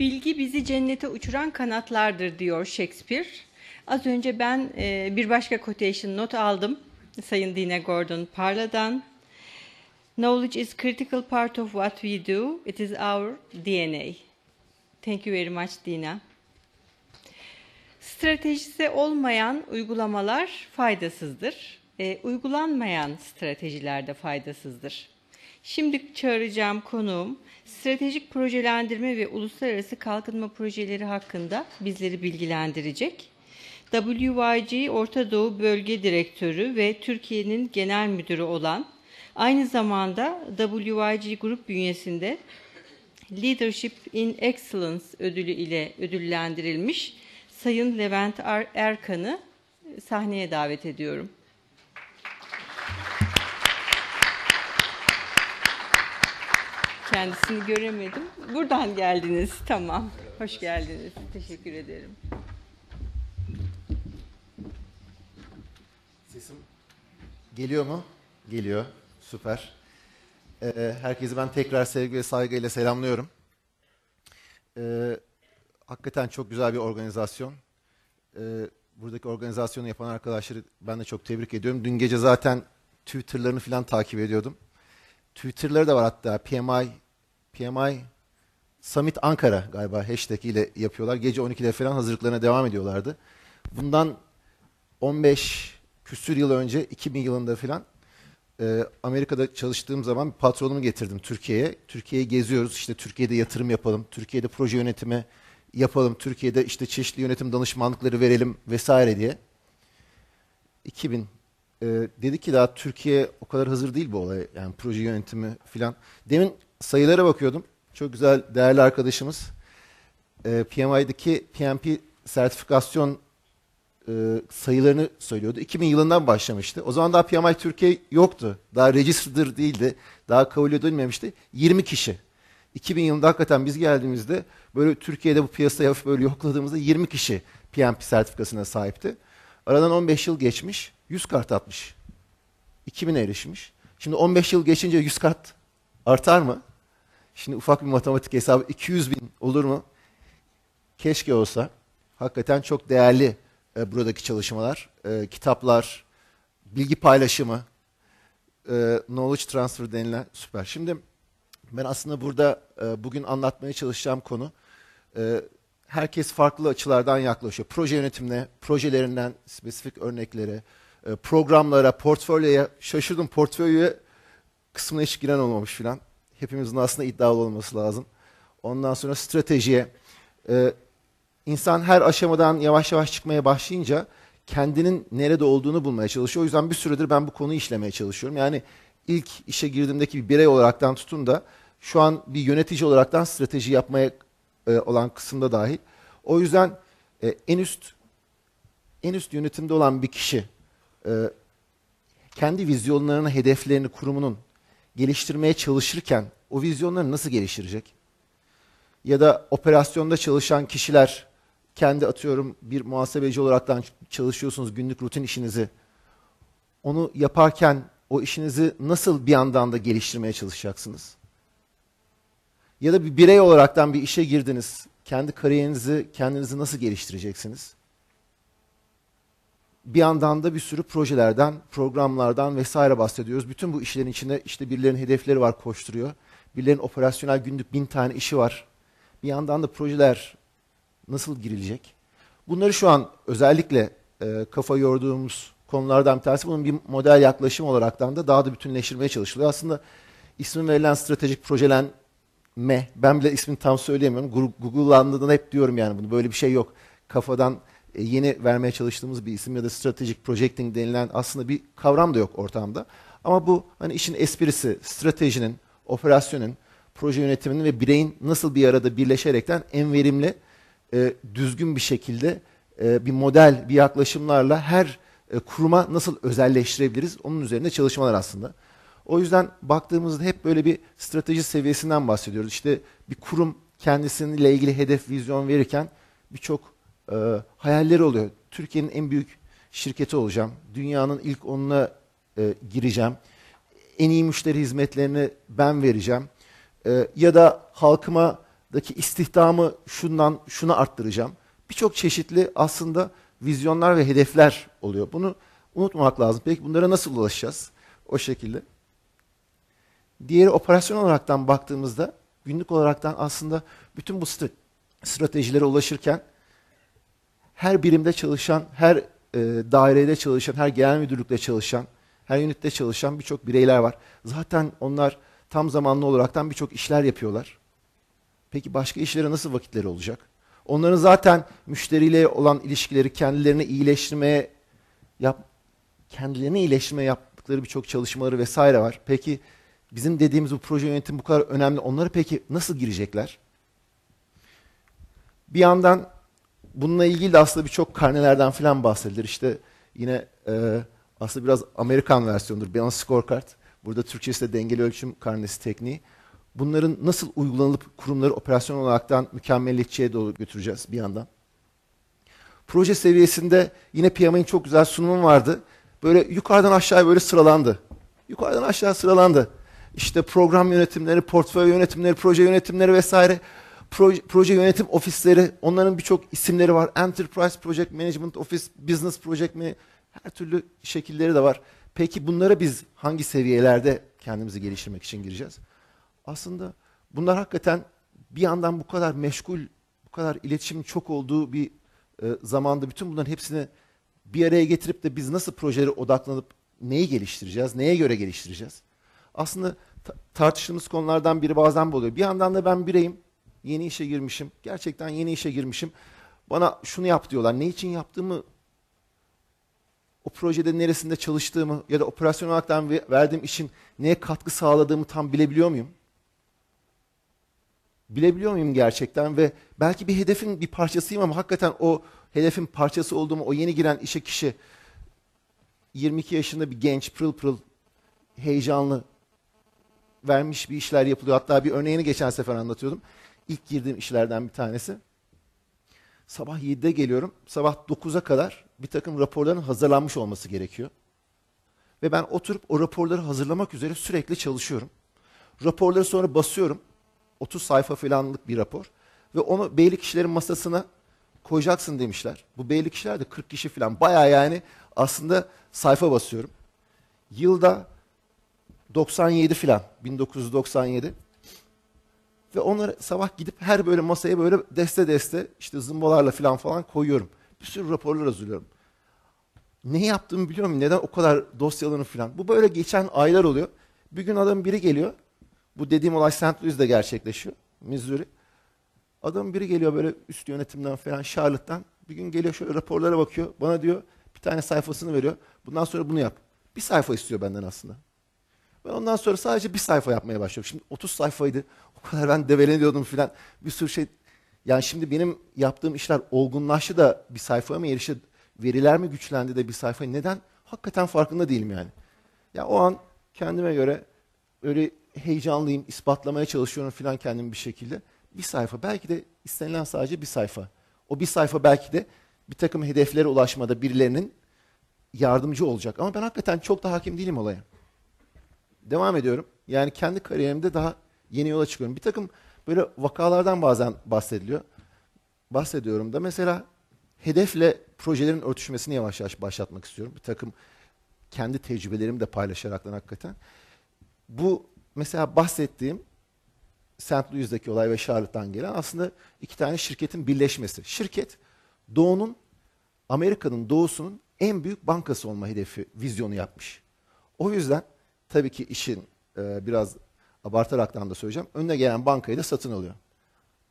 Bilgi bizi cennete uçuran kanatlardır diyor Shakespeare. Az önce ben e, bir başka quotation not aldım Sayın Dina Gordon Parla'dan. Knowledge is critical part of what we do. It is our DNA. Thank you very much Dina. Stratejisi olmayan uygulamalar faydasızdır. E, uygulanmayan stratejiler de faydasızdır. Şimdi çağıracağım konuğum stratejik projelendirme ve uluslararası kalkınma projeleri hakkında bizleri bilgilendirecek. WYG Orta Doğu Bölge Direktörü ve Türkiye'nin genel müdürü olan aynı zamanda WYG Grup bünyesinde Leadership in Excellence ödülü ile ödüllendirilmiş Sayın Levent Erkan'ı sahneye davet ediyorum. Kendisini göremedim. Buradan geldiniz. Tamam. Hoş geldiniz. Teşekkür ederim. Sesim geliyor mu? Geliyor. Süper. Ee, herkesi ben tekrar sevgi ve saygıyla selamlıyorum. Ee, hakikaten çok güzel bir organizasyon. Ee, buradaki organizasyonu yapan arkadaşları ben de çok tebrik ediyorum. Dün gece zaten Twitter'larını falan takip ediyordum. Twitter'ları da var hatta. PMI, PMI Summit Ankara galiba hashtag ile yapıyorlar. Gece 12'de falan hazırlıklarına devam ediyorlardı. Bundan 15 küsür yıl önce 2000 yılında falan e, Amerika'da çalıştığım zaman patronumu getirdim Türkiye'ye. Türkiye'yi geziyoruz işte Türkiye'de yatırım yapalım, Türkiye'de proje yönetimi yapalım, Türkiye'de işte çeşitli yönetim danışmanlıkları verelim vesaire diye. 2000 e, dedi ki daha Türkiye o kadar hazır değil bu olaya. Yani proje yönetimi filan. Demin sayılara bakıyordum. Çok güzel değerli arkadaşımız e, PMI'deki PMP sertifikasyon e, sayılarını söylüyordu. 2000 yılından başlamıştı. O zaman daha PMI Türkiye yoktu. Daha registered değildi. Daha kabul edilmemişti. 20 kişi. 2000 yılında hakikaten biz geldiğimizde böyle Türkiye'de bu piyasayı hafif böyle yokladığımızda 20 kişi PMP sertifikasına sahipti. Aradan 15 yıl geçmiş. 100 kart atmış. 2000'e erişmiş. Şimdi 15 yıl geçince 100 kart artar mı? Şimdi ufak bir matematik hesabı 200 bin olur mu? Keşke olsa. Hakikaten çok değerli e, buradaki çalışmalar. E, kitaplar, bilgi paylaşımı, e, knowledge transfer denilen süper. Şimdi ben aslında burada e, bugün anlatmaya çalışacağım konu e, herkes farklı açılardan yaklaşıyor. Proje yönetimine, projelerinden spesifik örnekleri. E, programlara, portfolyoya şaşırdım. Portföyü kısmına hiç giren olmamış filan. Hepimizin aslında iddialı olması lazım. Ondan sonra stratejiye. E, insan her aşamadan yavaş yavaş çıkmaya başlayınca kendinin nerede olduğunu bulmaya çalışıyor. O yüzden bir süredir ben bu konuyu işlemeye çalışıyorum. Yani ilk işe girdiğimdeki bir birey olaraktan tutun da şu an bir yönetici olaraktan strateji yapmaya e, olan kısımda dahil. O yüzden e, en üst en üst yönetimde olan bir kişi e, kendi vizyonlarını, hedeflerini kurumunun geliştirmeye çalışırken o vizyonları nasıl geliştirecek? Ya da operasyonda çalışan kişiler kendi atıyorum bir muhasebeci olaraktan çalışıyorsunuz günlük rutin işinizi. Onu yaparken o işinizi nasıl bir yandan da geliştirmeye çalışacaksınız? Ya da bir birey olaraktan bir işe girdiniz. Kendi kariyerinizi, kendinizi nasıl geliştireceksiniz? bir yandan da bir sürü projelerden, programlardan vesaire bahsediyoruz. Bütün bu işlerin içinde işte birilerinin hedefleri var koşturuyor. Birilerinin operasyonel günlük bin tane işi var. Bir yandan da projeler nasıl girilecek? Bunları şu an özellikle e, kafa yorduğumuz konulardan bir tanesi. Bunun bir model yaklaşım olaraktan da daha da bütünleştirmeye çalışılıyor. Aslında ismin verilen stratejik projelenme, ben bile ismini tam söyleyemiyorum. Google'landığından hep diyorum yani bunu. Böyle bir şey yok. Kafadan e, yeni vermeye çalıştığımız bir isim ya da strategic projecting denilen aslında bir kavram da yok ortamda. Ama bu hani işin esprisi, stratejinin, operasyonun, proje yönetiminin ve bireyin nasıl bir arada birleşerekten en verimli, e, düzgün bir şekilde e, bir model, bir yaklaşımlarla her kuruma nasıl özelleştirebiliriz onun üzerine çalışmalar aslında. O yüzden baktığımızda hep böyle bir strateji seviyesinden bahsediyoruz. İşte bir kurum kendisiyle ilgili hedef, vizyon verirken birçok e, hayalleri oluyor. Türkiye'nin en büyük şirketi olacağım. Dünyanın ilk onuna e, gireceğim. En iyi müşteri hizmetlerini ben vereceğim. E, ya da halkımadaki istihdamı şundan şuna arttıracağım. Birçok çeşitli aslında vizyonlar ve hedefler oluyor. Bunu unutmamak lazım. Peki bunlara nasıl ulaşacağız? O şekilde. Diğeri operasyon olaraktan baktığımızda günlük olaraktan aslında bütün bu stratejilere ulaşırken her birimde çalışan, her e, dairede çalışan, her genel müdürlükte çalışan, her ünitte çalışan birçok bireyler var. Zaten onlar tam zamanlı olaraktan birçok işler yapıyorlar. Peki başka işlere nasıl vakitleri olacak? Onların zaten müşteriyle olan ilişkileri kendilerini iyileştirmeye yap kendilerini iyileştirme yaptıkları birçok çalışmaları vesaire var. Peki bizim dediğimiz bu proje yönetim bu kadar önemli. onları peki nasıl girecekler? Bir yandan bununla ilgili de aslında birçok karnelerden falan bahsedilir. İşte yine e, aslında biraz Amerikan versiyonudur. Balance Scorecard. Burada Türkçesi de dengeli ölçüm karnesi tekniği. Bunların nasıl uygulanıp kurumları operasyon olaraktan mükemmelliyetçiye doğru götüreceğiz bir yandan. Proje seviyesinde yine PMI'nin çok güzel sunumu vardı. Böyle yukarıdan aşağıya böyle sıralandı. Yukarıdan aşağı sıralandı. İşte program yönetimleri, portföy yönetimleri, proje yönetimleri vesaire proje, proje yönetim ofisleri, onların birçok isimleri var. Enterprise Project Management Office, Business Project mi her türlü şekilleri de var. Peki bunlara biz hangi seviyelerde kendimizi geliştirmek için gireceğiz? Aslında bunlar hakikaten bir yandan bu kadar meşgul, bu kadar iletişim çok olduğu bir e, zamanda bütün bunların hepsini bir araya getirip de biz nasıl projelere odaklanıp neyi geliştireceğiz, neye göre geliştireceğiz? Aslında tartıştığımız konulardan biri bazen bu oluyor. Bir yandan da ben bireyim. Yeni işe girmişim. Gerçekten yeni işe girmişim. Bana şunu yap diyorlar. Ne için yaptığımı o projede neresinde çalıştığımı ya da operasyon olarak verdiğim işin neye katkı sağladığımı tam bilebiliyor muyum? Bilebiliyor muyum gerçekten ve belki bir hedefin bir parçasıyım ama hakikaten o hedefin parçası olduğumu o yeni giren işe kişi 22 yaşında bir genç pırıl pırıl heyecanlı vermiş bir işler yapılıyor. Hatta bir örneğini geçen sefer anlatıyordum. İlk girdiğim işlerden bir tanesi. Sabah 7'de geliyorum. Sabah 9'a kadar bir takım raporların hazırlanmış olması gerekiyor. Ve ben oturup o raporları hazırlamak üzere sürekli çalışıyorum. Raporları sonra basıyorum. 30 sayfa filanlık bir rapor. Ve onu beylik kişilerin masasına koyacaksın demişler. Bu beylik kişiler de 40 kişi falan. Baya yani aslında sayfa basıyorum. Yılda 97 filan 1997 ve onları sabah gidip her böyle masaya böyle deste deste işte zımbalarla falan falan koyuyorum. Bir sürü raporlar hazırlıyorum. Ne yaptığımı biliyor muyum? Neden o kadar dosyalarını falan. Bu böyle geçen aylar oluyor. Bir gün adam biri geliyor. Bu dediğim olay St. Louis'de gerçekleşiyor. Missouri. Adam biri geliyor böyle üst yönetimden falan Charlotte'tan. Bir gün geliyor şöyle raporlara bakıyor. Bana diyor bir tane sayfasını veriyor. Bundan sonra bunu yap. Bir sayfa istiyor benden aslında. Ben ondan sonra sadece bir sayfa yapmaya başlıyorum. Şimdi 30 sayfaydı. O kadar ben develeniyordum filan. Bir sürü şey. Yani şimdi benim yaptığım işler olgunlaştı da bir sayfaya mı erişti? Veriler mi güçlendi de bir sayfaya? Neden? Hakikaten farkında değilim yani. Ya o an kendime göre öyle heyecanlıyım, ispatlamaya çalışıyorum filan kendimi bir şekilde. Bir sayfa. Belki de istenilen sadece bir sayfa. O bir sayfa belki de bir takım hedeflere ulaşmada birilerinin yardımcı olacak. Ama ben hakikaten çok da hakim değilim olaya devam ediyorum. Yani kendi kariyerimde daha yeni yola çıkıyorum. Bir takım böyle vakalardan bazen bahsediliyor. Bahsediyorum da mesela hedefle projelerin örtüşmesini yavaş yavaş başlatmak istiyorum. Bir takım kendi tecrübelerimi de paylaşarak hakikaten. Bu mesela bahsettiğim St. Louis'deki olay ve Charlotte'dan gelen aslında iki tane şirketin birleşmesi. Şirket doğunun Amerika'nın doğusunun en büyük bankası olma hedefi, vizyonu yapmış. O yüzden tabii ki işin e, biraz abartaraktan da söyleyeceğim. Önüne gelen bankayı da satın alıyor.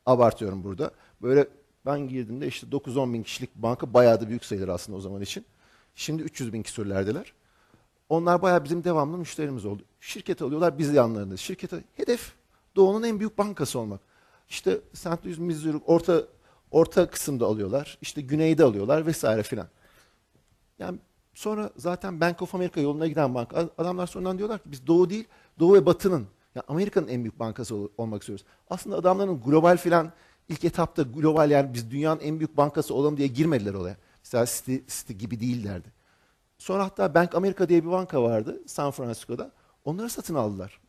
Abartıyorum burada. Böyle ben girdiğimde işte 9-10 bin kişilik banka bayağı da büyük sayılır aslında o zaman için. Şimdi 300 bin küsürlerdeler. Onlar bayağı bizim devamlı müşterimiz oldu. Şirket alıyorlar biz yanlarında. Şirkete hedef Doğu'nun en büyük bankası olmak. İşte St. Louis, Missouri orta orta kısımda alıyorlar. İşte güneyde alıyorlar vesaire filan. Yani Sonra zaten Bank of America yoluna giden banka. Adamlar sonradan diyorlar ki biz Doğu değil, Doğu ve Batı'nın, yani Amerika'nın en büyük bankası ol, olmak istiyoruz. Aslında adamların global filan ilk etapta global yani biz dünyanın en büyük bankası olalım diye girmediler olaya. Mesela City, City gibi değillerdi. Sonra hatta Bank America diye bir banka vardı San Francisco'da. Onları satın aldılar.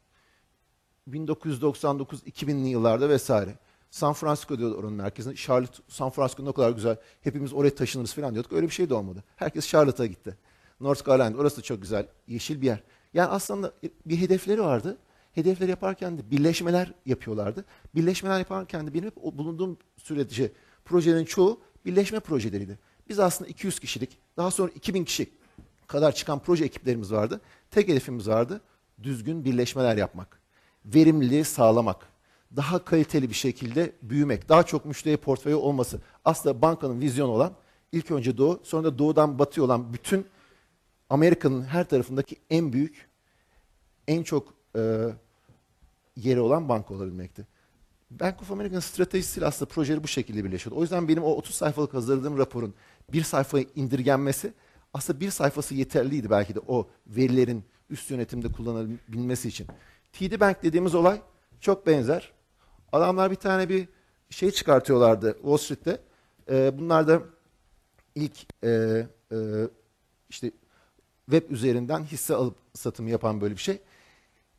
1999-2000'li yıllarda vesaire. San Francisco diyordu oranın merkezine. Charlotte, San Francisco'nun o kadar güzel. Hepimiz oraya taşınırız falan diyorduk. Öyle bir şey de olmadı. Herkes Charlotte'a gitti. North Carolina orası da çok güzel. Yeşil bir yer. Yani aslında bir hedefleri vardı. Hedefleri yaparken de birleşmeler yapıyorlardı. Birleşmeler yaparken de benim hep bulunduğum sürece projenin çoğu birleşme projeleriydi. Biz aslında 200 kişilik, daha sonra 2000 kişi kadar çıkan proje ekiplerimiz vardı. Tek hedefimiz vardı, düzgün birleşmeler yapmak, verimliliği sağlamak daha kaliteli bir şekilde büyümek, daha çok müşteri portföyü olması. Aslında bankanın vizyonu olan ilk önce doğu, sonra da doğudan batıyor olan bütün Amerika'nın her tarafındaki en büyük, en çok e, yeri olan banka olabilmekti. Bank of America'nın stratejisiyle aslında projeleri bu şekilde birleşiyor. O yüzden benim o 30 sayfalık hazırladığım raporun bir sayfaya indirgenmesi aslında bir sayfası yeterliydi belki de o verilerin üst yönetimde kullanılabilmesi için. TD Bank dediğimiz olay çok benzer. Adamlar bir tane bir şey çıkartıyorlardı Wall Street'te. E, bunlar da ilk e, e, işte web üzerinden hisse alıp satımı yapan böyle bir şey.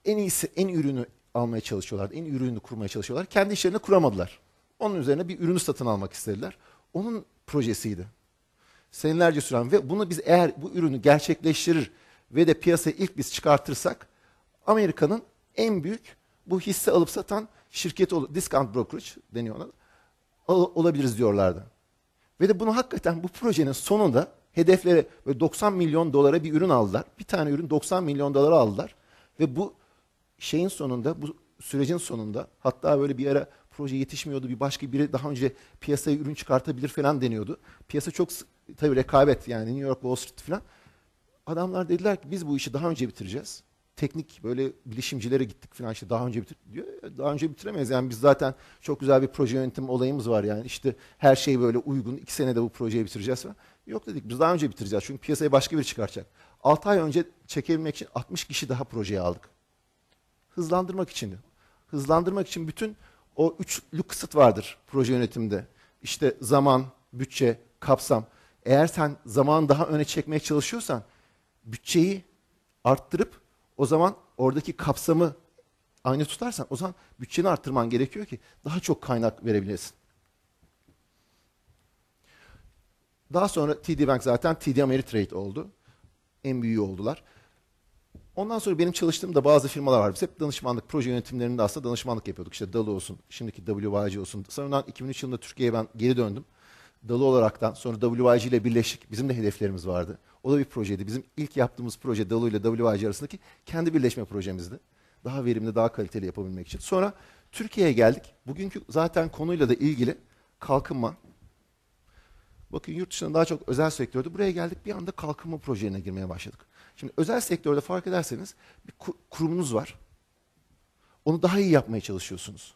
En iyisi, en ürünü almaya çalışıyorlardı. En ürünü kurmaya çalışıyorlar. Kendi işlerini kuramadılar. Onun üzerine bir ürünü satın almak istediler. Onun projesiydi. Senelerce süren ve bunu biz eğer bu ürünü gerçekleştirir ve de piyasaya ilk biz çıkartırsak Amerika'nın en büyük bu hisse alıp satan şirket discount brokerage deniyor ona olabiliriz diyorlardı. Ve de bunu hakikaten bu projenin sonunda hedeflere 90 milyon dolara bir ürün aldılar. Bir tane ürün 90 milyon dolara aldılar. Ve bu şeyin sonunda, bu sürecin sonunda hatta böyle bir ara proje yetişmiyordu. Bir başka biri daha önce piyasaya ürün çıkartabilir falan deniyordu. Piyasa çok tabii rekabet yani New York Wall Street falan. Adamlar dediler ki biz bu işi daha önce bitireceğiz teknik böyle bilişimcilere gittik falan işte daha önce bitir diyor. Daha önce bitiremeyiz. Yani biz zaten çok güzel bir proje yönetim olayımız var yani. işte her şey böyle uygun. iki senede bu projeyi bitireceğiz falan. Yok dedik biz daha önce bitireceğiz. Çünkü piyasaya başka biri çıkaracak. 6 ay önce çekebilmek için 60 kişi daha projeye aldık. Hızlandırmak için. Hızlandırmak için bütün o üçlü kısıt vardır proje yönetimde. İşte zaman, bütçe, kapsam. Eğer sen zaman daha öne çekmeye çalışıyorsan bütçeyi arttırıp o zaman oradaki kapsamı aynı tutarsan o zaman bütçeni arttırman gerekiyor ki daha çok kaynak verebilesin. Daha sonra TD Bank zaten TD Ameritrade oldu. En büyüğü oldular. Ondan sonra benim çalıştığım da bazı firmalar var. Biz hep danışmanlık, proje yönetimlerinde aslında danışmanlık yapıyorduk. İşte Dalı olsun, şimdiki WYG olsun. Sanırım 2003 yılında Türkiye'ye ben geri döndüm dalı olaraktan sonra WIG ile birleştik. Bizim de hedeflerimiz vardı. O da bir projeydi. Bizim ilk yaptığımız proje dalı ile WIG arasındaki kendi birleşme projemizdi. Daha verimli, daha kaliteli yapabilmek için. Sonra Türkiye'ye geldik. Bugünkü zaten konuyla da ilgili kalkınma. Bakın yurt dışında daha çok özel sektörde buraya geldik bir anda kalkınma projelerine girmeye başladık. Şimdi özel sektörde fark ederseniz bir kurumunuz var. Onu daha iyi yapmaya çalışıyorsunuz.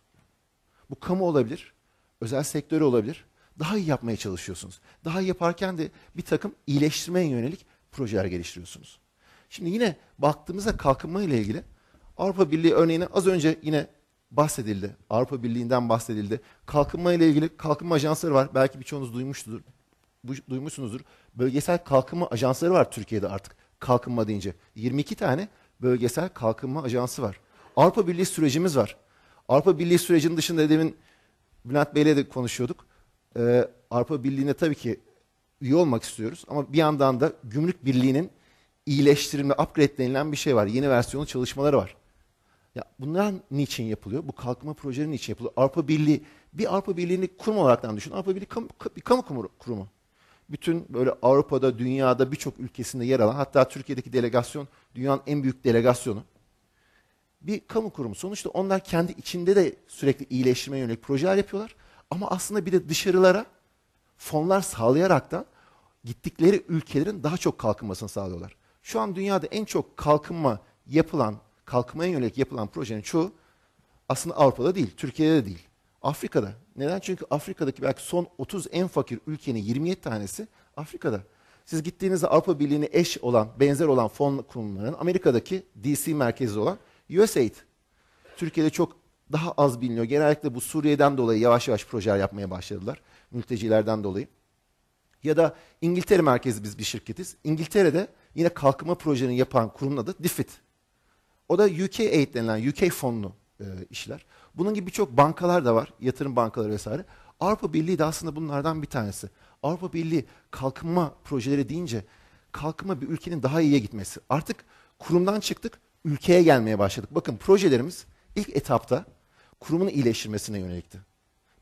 Bu kamu olabilir, özel sektör olabilir, daha iyi yapmaya çalışıyorsunuz. Daha iyi yaparken de bir takım iyileştirmeye yönelik projeler geliştiriyorsunuz. Şimdi yine baktığımızda kalkınma ile ilgili Avrupa Birliği örneğine az önce yine bahsedildi. Avrupa Birliği'nden bahsedildi. Kalkınma ile ilgili kalkınma ajansları var. Belki birçoğunuz duymuştur. Bu, duymuşsunuzdur. Bölgesel kalkınma ajansları var Türkiye'de artık. Kalkınma deyince 22 tane bölgesel kalkınma ajansı var. Avrupa Birliği sürecimiz var. Avrupa Birliği sürecinin dışında demin Bülent Bey'le de konuşuyorduk e, Avrupa Birliği'ne tabii ki üye olmak istiyoruz ama bir yandan da gümrük birliğinin iyileştirilme, upgrade denilen bir şey var. Yeni versiyonun çalışmaları var. Ya bunlar niçin yapılıyor? Bu kalkınma projeleri niçin yapılıyor? Avrupa Birliği, bir Avrupa Birliği'ni kurum olaraktan düşün. Avrupa Birliği kamu, bir kamu kurumu. Bütün böyle Avrupa'da, dünyada birçok ülkesinde yer alan, hatta Türkiye'deki delegasyon dünyanın en büyük delegasyonu. Bir kamu kurumu. Sonuçta onlar kendi içinde de sürekli iyileştirme yönelik projeler yapıyorlar. Ama aslında bir de dışarılara fonlar sağlayarak da gittikleri ülkelerin daha çok kalkınmasını sağlıyorlar. Şu an dünyada en çok kalkınma yapılan, kalkınmaya yönelik yapılan projenin çoğu aslında Avrupa'da değil, Türkiye'de de değil. Afrika'da. Neden? Çünkü Afrika'daki belki son 30 en fakir ülkenin 27 tanesi Afrika'da. Siz gittiğinizde Avrupa Birliği'ne eş olan, benzer olan fon kurumlarının Amerika'daki DC merkezi olan USAID. Türkiye'de çok daha az biliniyor. Genellikle bu Suriye'den dolayı yavaş yavaş projeler yapmaya başladılar. Mültecilerden dolayı. Ya da İngiltere merkezi biz bir şirketiz. İngiltere'de yine kalkınma projelerini yapan kurumun adı DFID. O da UK Aid denilen UK fonlu e, işler. Bunun gibi birçok bankalar da var. Yatırım bankaları vesaire. Avrupa Birliği de aslında bunlardan bir tanesi. Avrupa Birliği kalkınma projeleri deyince kalkınma bir ülkenin daha iyiye gitmesi. Artık kurumdan çıktık, ülkeye gelmeye başladık. Bakın projelerimiz ilk etapta kurumun iyileştirmesine yönelikti.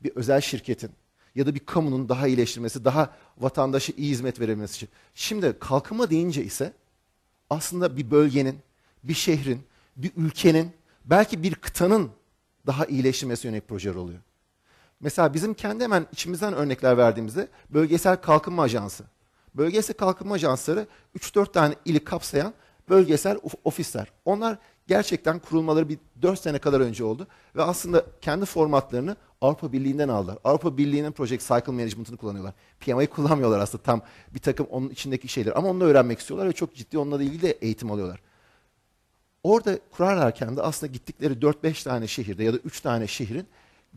Bir özel şirketin ya da bir kamunun daha iyileştirmesi, daha vatandaşı iyi hizmet verebilmesi için. Şimdi kalkınma deyince ise aslında bir bölgenin, bir şehrin, bir ülkenin, belki bir kıtanın daha iyileştirmesi yönelik projeler oluyor. Mesela bizim kendi hemen içimizden örnekler verdiğimizde bölgesel kalkınma ajansı. Bölgesel kalkınma ajansları 3-4 tane ili kapsayan bölgesel ofisler. Onlar gerçekten kurulmaları bir 4 sene kadar önce oldu. Ve aslında kendi formatlarını Avrupa Birliği'nden aldılar. Avrupa Birliği'nin Project Cycle Management'ını kullanıyorlar. PMI'yi kullanmıyorlar aslında tam bir takım onun içindeki şeyler. Ama onu öğrenmek istiyorlar ve çok ciddi onunla ilgili de eğitim alıyorlar. Orada kurarlarken de aslında gittikleri 4-5 tane şehirde ya da 3 tane şehrin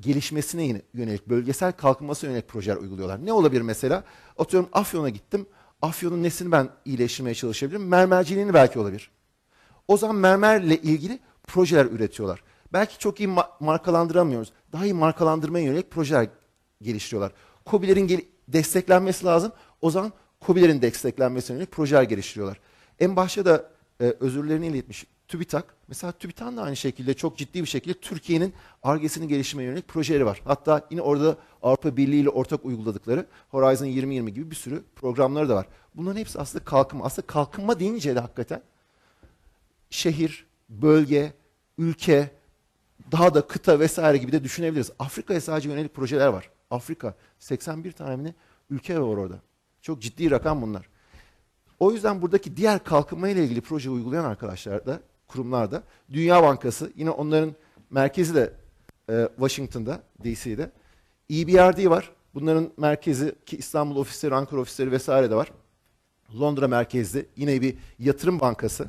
gelişmesine yönelik, bölgesel kalkınması yönelik projeler uyguluyorlar. Ne olabilir mesela? Atıyorum Afyon'a gittim. Afyon'un nesini ben iyileştirmeye çalışabilirim? Mermerciliğini belki olabilir. O zaman mermerle ilgili projeler üretiyorlar. Belki çok iyi ma- markalandıramıyoruz. Daha iyi markalandırmaya yönelik projeler geliştiriyorlar. COBİ'lerin gel- desteklenmesi lazım. O zaman COBİ'lerin desteklenmesine yönelik projeler geliştiriyorlar. En başta da e, özürlerini iletmiş TÜBİTAK. Mesela TÜBİTAK'ın da aynı şekilde çok ciddi bir şekilde Türkiye'nin argesini geliştirmeye yönelik projeleri var. Hatta yine orada Avrupa Birliği ile ortak uyguladıkları Horizon 2020 gibi bir sürü programları da var. Bunların hepsi aslında kalkınma. Aslında kalkınma deyince de hakikaten şehir, bölge, ülke, daha da kıta vesaire gibi de düşünebiliriz. Afrika'ya sadece yönelik projeler var. Afrika 81 tane ülke var orada. Çok ciddi rakam bunlar. O yüzden buradaki diğer kalkınma ile ilgili proje uygulayan arkadaşlar da kurumlarda Dünya Bankası yine onların merkezi de e, Washington'da DC'de. EBRD var. Bunların merkezi ki İstanbul ofisleri, Ankara ofisleri vesaire de var. Londra merkezli yine bir yatırım bankası.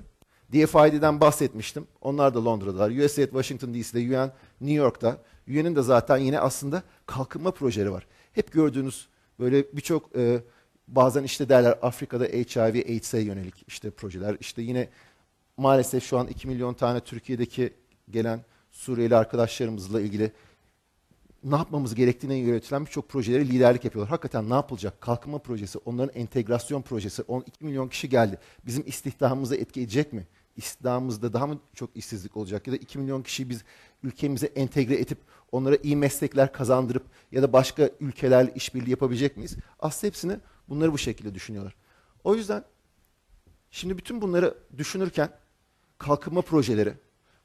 DFID'den bahsetmiştim. Onlar da Londra'dalar. USAID Washington DC'de, UN New York'ta. UN'in de zaten yine aslında kalkınma projeleri var. Hep gördüğünüz böyle birçok e, bazen işte derler Afrika'da HIV, AIDS'e yönelik işte projeler. İşte yine maalesef şu an 2 milyon tane Türkiye'deki gelen Suriyeli arkadaşlarımızla ilgili ne yapmamız gerektiğine yönetilen birçok projeleri liderlik yapıyorlar. Hakikaten ne yapılacak? Kalkınma projesi, onların entegrasyon projesi, 12 milyon kişi geldi. Bizim istihdamımıza etki edecek mi? istihdamımızda daha mı çok işsizlik olacak ya da 2 milyon kişiyi biz ülkemize entegre edip onlara iyi meslekler kazandırıp ya da başka ülkelerle işbirliği yapabilecek miyiz? Aslında hepsini bunları bu şekilde düşünüyorlar. O yüzden şimdi bütün bunları düşünürken kalkınma projeleri,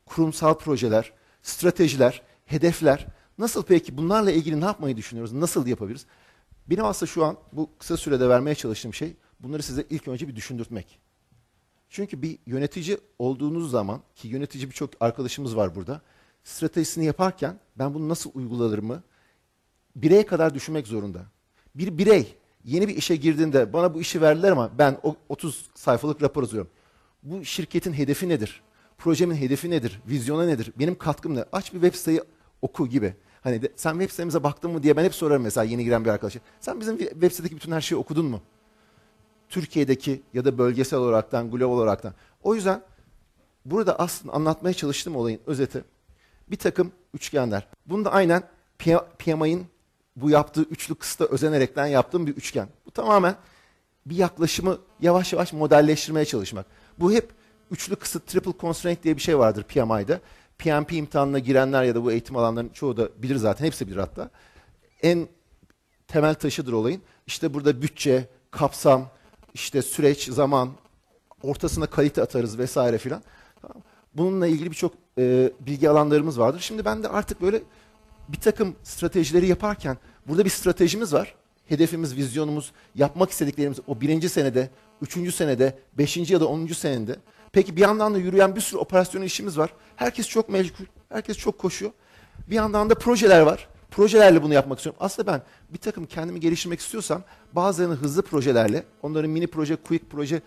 kurumsal projeler, stratejiler, hedefler nasıl peki bunlarla ilgili ne yapmayı düşünüyoruz? Nasıl yapabiliriz? Benim aslında şu an bu kısa sürede vermeye çalıştığım şey bunları size ilk önce bir düşündürtmek. Çünkü bir yönetici olduğunuz zaman ki yönetici birçok arkadaşımız var burada. Stratejisini yaparken ben bunu nasıl mı bireye kadar düşünmek zorunda. Bir birey yeni bir işe girdiğinde bana bu işi verdiler ama ben 30 sayfalık rapor hazırlıyorum. Bu şirketin hedefi nedir? Projemin hedefi nedir? Vizyona nedir? Benim katkım ne? Aç bir web siteyi oku gibi. Hani de, sen web sitemize baktın mı diye ben hep sorarım mesela yeni giren bir arkadaşa. Sen bizim web sitedeki bütün her şeyi okudun mu? Türkiye'deki ya da bölgesel olaraktan, global olaraktan. O yüzden burada aslında anlatmaya çalıştığım olayın özeti bir takım üçgenler. Bunu da aynen PMI'nin bu yaptığı üçlü kısıta özenerekten yaptığım bir üçgen. Bu tamamen bir yaklaşımı yavaş yavaş modelleştirmeye çalışmak. Bu hep üçlü kısıt triple constraint diye bir şey vardır PMI'de. PMP imtihanına girenler ya da bu eğitim alanlarının çoğu da bilir zaten. Hepsi bilir hatta. En temel taşıdır olayın. İşte burada bütçe, kapsam, işte süreç, zaman, ortasına kalite atarız vesaire filan. Bununla ilgili birçok e, bilgi alanlarımız vardır. Şimdi ben de artık böyle bir takım stratejileri yaparken burada bir stratejimiz var. Hedefimiz, vizyonumuz, yapmak istediklerimiz o birinci senede, üçüncü senede, beşinci ya da onuncu senede. Peki bir yandan da yürüyen bir sürü operasyonel işimiz var. Herkes çok meşgul, herkes çok koşuyor. Bir yandan da projeler var projelerle bunu yapmak istiyorum. Aslında ben bir takım kendimi geliştirmek istiyorsam bazılarını hızlı projelerle, onların mini proje, quick proje,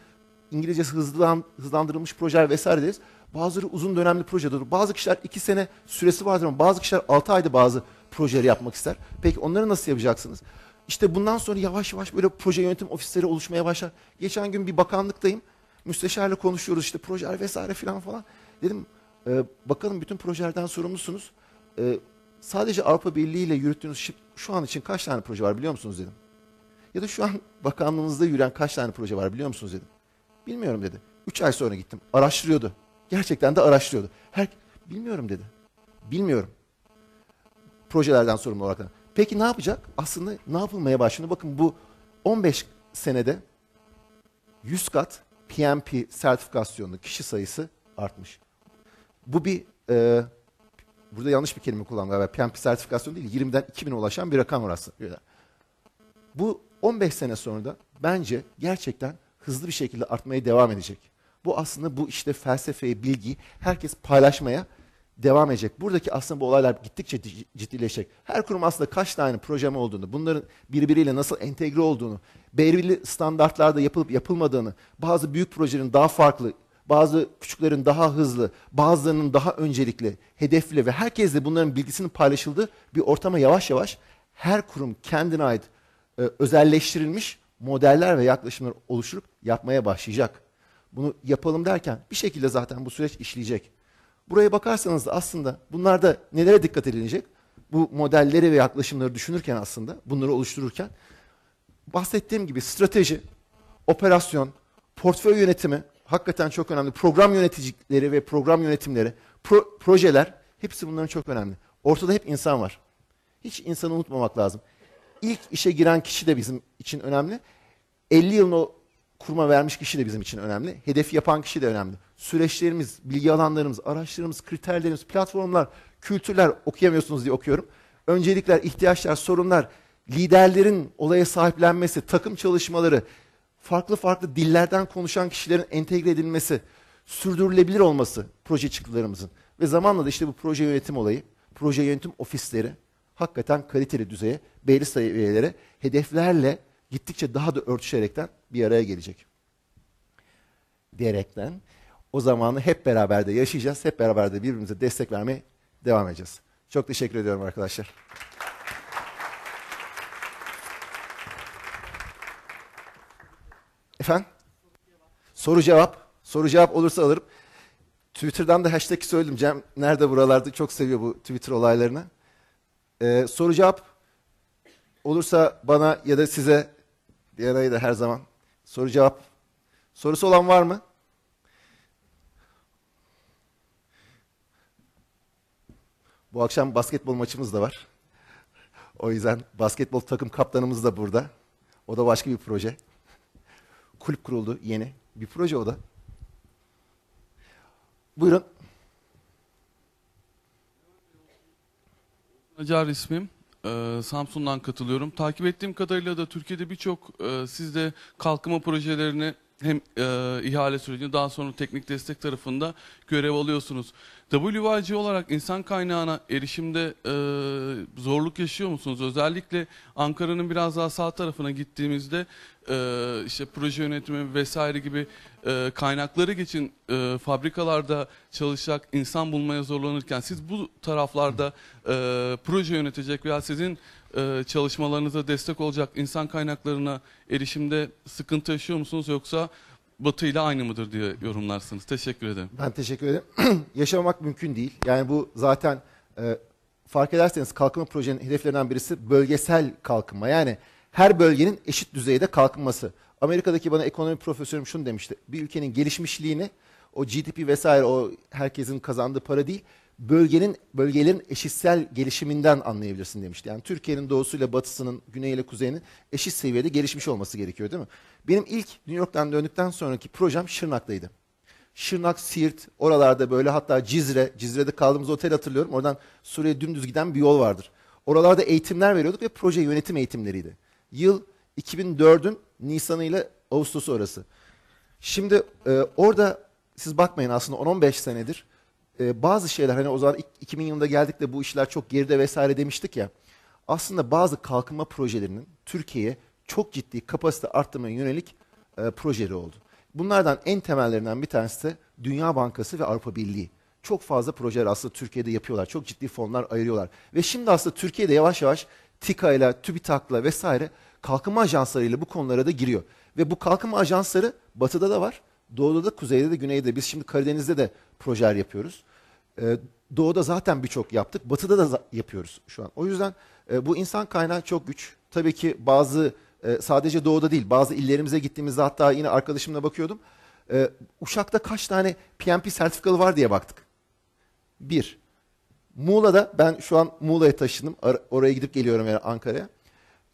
İngilizcesi hızlan, hızlandırılmış projeler vesaire deriz. Bazıları uzun dönemli projedir. Bazı kişiler iki sene süresi vardır ama bazı kişiler altı ayda bazı projeleri yapmak ister. Peki onları nasıl yapacaksınız? İşte bundan sonra yavaş yavaş böyle proje yönetim ofisleri oluşmaya başlar. Geçen gün bir bakanlıktayım. Müsteşarla konuşuyoruz işte projeler vesaire filan falan. Dedim e, bakalım bütün projelerden sorumlusunuz. E, sadece Avrupa Birliği ile yürüttüğünüz şu an için kaç tane proje var biliyor musunuz dedim. Ya da şu an bakanlığınızda yürüyen kaç tane proje var biliyor musunuz dedim. Bilmiyorum dedi. Üç ay sonra gittim. Araştırıyordu. Gerçekten de araştırıyordu. Her, bilmiyorum dedi. Bilmiyorum. Projelerden sorumlu olarak. Peki ne yapacak? Aslında ne yapılmaya başlandı? Bakın bu 15 senede 100 kat PMP sertifikasyonlu kişi sayısı artmış. Bu bir e, burada yanlış bir kelime kullandım galiba. PMP sertifikasyon değil 20'den 2000'e ulaşan bir rakam var aslında. Bu 15 sene sonra da bence gerçekten hızlı bir şekilde artmaya devam edecek. Bu aslında bu işte felsefeyi, bilgiyi herkes paylaşmaya devam edecek. Buradaki aslında bu olaylar gittikçe ciddileşecek. Her kurum aslında kaç tane projem olduğunu, bunların birbiriyle nasıl entegre olduğunu, belirli standartlarda yapılıp yapılmadığını, bazı büyük projelerin daha farklı bazı küçüklerin daha hızlı, bazılarının daha öncelikli, hedefli ve herkesle bunların bilgisinin paylaşıldığı bir ortama yavaş yavaş her kurum kendine ait e, özelleştirilmiş modeller ve yaklaşımlar oluşturup yapmaya başlayacak. Bunu yapalım derken bir şekilde zaten bu süreç işleyecek. Buraya bakarsanız aslında bunlarda nelere dikkat edilecek? Bu modelleri ve yaklaşımları düşünürken aslında bunları oluştururken bahsettiğim gibi strateji, operasyon, portföy yönetimi hakikaten çok önemli. Program yöneticileri ve program yönetimleri, pro, projeler hepsi bunların çok önemli. Ortada hep insan var. Hiç insanı unutmamak lazım. İlk işe giren kişi de bizim için önemli. 50 yılın o kurma vermiş kişi de bizim için önemli. Hedef yapan kişi de önemli. Süreçlerimiz, bilgi alanlarımız, araçlarımız, kriterlerimiz, platformlar, kültürler okuyamıyorsunuz diye okuyorum. Öncelikler, ihtiyaçlar, sorunlar, liderlerin olaya sahiplenmesi, takım çalışmaları, farklı farklı dillerden konuşan kişilerin entegre edilmesi, sürdürülebilir olması proje çıktılarımızın. Ve zamanla da işte bu proje yönetim olayı, proje yönetim ofisleri hakikaten kaliteli düzeye, belli seviyelere, hedeflerle gittikçe daha da örtüşerekten bir araya gelecek. Diyerekten o zamanı hep beraber de yaşayacağız, hep beraber de birbirimize destek vermeye devam edeceğiz. Çok teşekkür ediyorum arkadaşlar. Efendim? Soru cevap. Soru cevap olursa alırım. Twitter'dan da hashtag söyledim. Cem nerede buralarda çok seviyor bu Twitter olaylarını. Ee, soru cevap olursa bana ya da size Diyana'yı da her zaman soru cevap. Sorusu olan var mı? Bu akşam basketbol maçımız da var. O yüzden basketbol takım kaptanımız da burada. O da başka bir proje kulüp kuruldu yeni. Bir proje o da. Buyurun. Acar ismim. Ee, Samsun'dan katılıyorum. Takip ettiğim kadarıyla da Türkiye'de birçok e, siz kalkınma projelerini hem e, ihale sürecini daha sonra teknik destek tarafında görev alıyorsunuz. WYC olarak insan kaynağına erişimde e, zorluk yaşıyor musunuz? Özellikle Ankara'nın biraz daha sağ tarafına gittiğimizde e, işte proje yönetimi vesaire gibi e, kaynakları geçin e, fabrikalarda çalışacak insan bulmaya zorlanırken siz bu taraflarda e, proje yönetecek veya sizin e, çalışmalarınıza destek olacak insan kaynaklarına erişimde sıkıntı yaşıyor musunuz yoksa Batı ile aynı mıdır diye yorumlarsınız. Teşekkür ederim. Ben teşekkür ederim. Yaşamamak mümkün değil. Yani bu zaten e, fark ederseniz kalkınma projenin hedeflerinden birisi bölgesel kalkınma. Yani her bölgenin eşit düzeyde kalkınması. Amerika'daki bana ekonomi profesörüm şunu demişti. Bir ülkenin gelişmişliğini o GDP vesaire o herkesin kazandığı para değil bölgenin bölgelerin eşitsel gelişiminden anlayabilirsin demişti. Yani Türkiye'nin doğusuyla batısının, güneyiyle kuzeyinin eşit seviyede gelişmiş olması gerekiyor değil mi? Benim ilk New York'tan döndükten sonraki projem Şırnak'taydı. Şırnak, Siirt, oralarda böyle hatta Cizre, Cizre'de kaldığımız otel hatırlıyorum. Oradan Suriye dümdüz giden bir yol vardır. Oralarda eğitimler veriyorduk ve proje yönetim eğitimleriydi. Yıl 2004'ün Nisan'ı ile Ağustosu arası. Şimdi e, orada siz bakmayın aslında 10-15 senedir e, bazı şeyler hani o zaman 2000 yılında geldik de bu işler çok geride vesaire demiştik ya. Aslında bazı kalkınma projelerinin Türkiye'ye çok ciddi kapasite arttırmaya yönelik e, projeleri oldu. Bunlardan en temellerinden bir tanesi de Dünya Bankası ve Avrupa Birliği. Çok fazla projeler aslında Türkiye'de yapıyorlar. Çok ciddi fonlar ayırıyorlar. Ve şimdi aslında Türkiye'de yavaş yavaş TİKA ile, TÜBİTAK'la vesaire kalkınma ajanslarıyla bu konulara da giriyor. Ve bu kalkınma ajansları batıda da var, Doğuda da, kuzeyde de, güneyde. Biz şimdi Karadeniz'de de projeler yapıyoruz. E, doğuda zaten birçok yaptık. Batıda da yapıyoruz şu an. O yüzden e, bu insan kaynağı çok güç. Tabii ki bazı e, sadece doğuda değil bazı illerimize gittiğimizde hatta yine arkadaşımla bakıyordum. E, Uşak'ta kaç tane PMP sertifikalı var diye baktık. Bir. Muğla'da ben şu an Muğla'ya taşındım. oraya gidip geliyorum yani Ankara'ya.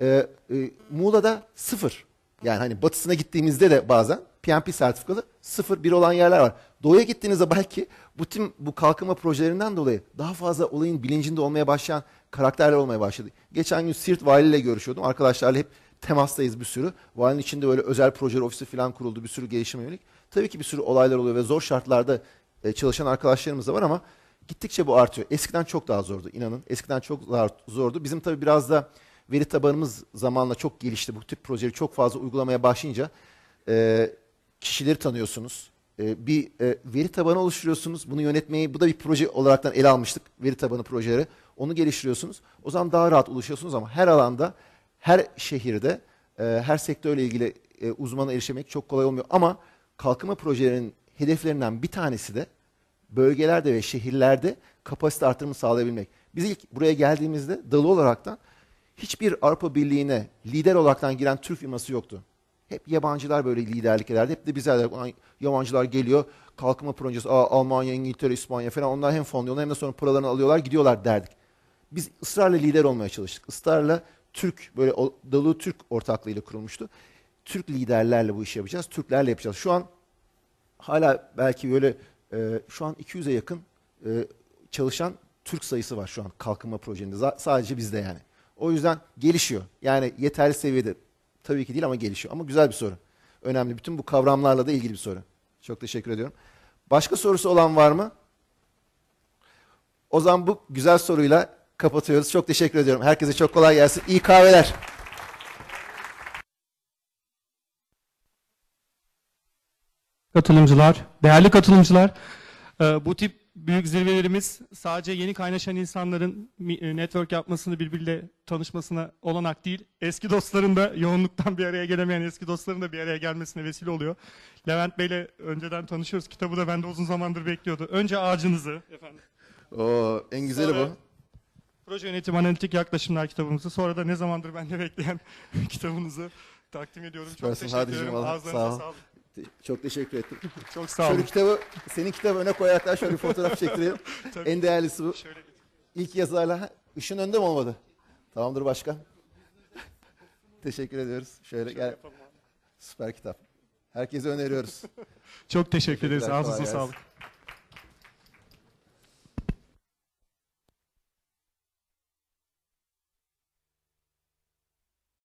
E, e, Muğla'da sıfır. Yani hani batısına gittiğimizde de bazen PMP sertifikalı 0-1 olan yerler var. Doğuya gittiğinizde belki bu tüm bu kalkınma projelerinden dolayı daha fazla olayın bilincinde olmaya başlayan karakterler olmaya başladı. Geçen gün Siirt valiyle görüşüyordum. Arkadaşlarla hep temastayız bir sürü. Valinin içinde öyle özel proje ofisi falan kuruldu bir sürü gelişime yönelik. Tabii ki bir sürü olaylar oluyor ve zor şartlarda e, çalışan arkadaşlarımız da var ama gittikçe bu artıyor. Eskiden çok daha zordu inanın. Eskiden çok zordu. Bizim tabii biraz da veri tabanımız zamanla çok gelişti. Bu tip projeleri çok fazla uygulamaya başlayınca e, kişileri tanıyorsunuz. E, bir e, veri tabanı oluşturuyorsunuz. Bunu yönetmeyi, bu da bir proje olaraktan ele almıştık. Veri tabanı projeleri. Onu geliştiriyorsunuz. O zaman daha rahat ulaşıyorsunuz ama her alanda, her şehirde, e, her sektörle ilgili e, uzmana erişemek çok kolay olmuyor. Ama kalkınma projelerinin hedeflerinden bir tanesi de bölgelerde ve şehirlerde kapasite artırımı sağlayabilmek. Biz ilk buraya geldiğimizde dalı olaraktan hiçbir Avrupa Birliği'ne lider olaraktan giren Türk firması yoktu. Hep yabancılar böyle liderlik ederdi. Hep de bizler de yabancılar geliyor. Kalkınma projesi Aa, Almanya, İngiltere, İspanya falan onlar hem fonluyorlar hem de sonra paralarını alıyorlar gidiyorlar derdik. Biz ısrarla lider olmaya çalıştık. Israrla Türk böyle Dalı Türk ortaklığıyla kurulmuştu. Türk liderlerle bu işi yapacağız. Türklerle yapacağız. Şu an hala belki böyle e, şu an 200'e yakın e, çalışan Türk sayısı var şu an kalkınma projelerinde. Sadece bizde yani. O yüzden gelişiyor. Yani yeterli seviyede Tabii ki değil ama gelişiyor. Ama güzel bir soru. Önemli. Bütün bu kavramlarla da ilgili bir soru. Çok teşekkür ediyorum. Başka sorusu olan var mı? O zaman bu güzel soruyla kapatıyoruz. Çok teşekkür ediyorum. Herkese çok kolay gelsin. İyi kahveler. katılımcılar, değerli katılımcılar, e, bu tip büyük zirvelerimiz sadece yeni kaynaşan insanların e, network yapmasını birbiriyle tanışmasına olanak değil. Eski dostların da yoğunluktan bir araya gelemeyen eski dostların da bir araya gelmesine vesile oluyor. Levent Bey'le önceden tanışıyoruz. Kitabı da ben de uzun zamandır bekliyordu. Önce ağacınızı efendim. Oo, en güzeli Sonra, bu. Proje yönetim analitik yaklaşımlar kitabımızı sonra da ne zamandır bende bekleyen kitabınızı takdim ediyorum. Süpersin, Çok teşekkür ederim. Ağzınıza sağ sağlık. Çok teşekkür ettim. Çok sağ olun. Şöyle kitabı, senin kitabı öne koyarak şöyle bir fotoğraf çektireyim. En değerlisi bu. Şöyle İlk yazarla ışın önde mi olmadı? Tamamdır başkan. teşekkür ediyoruz. Şöyle, şöyle gel. Süper kitap. Herkese öneriyoruz. Çok teşekkür ederiz. Ağzınıza sağlık.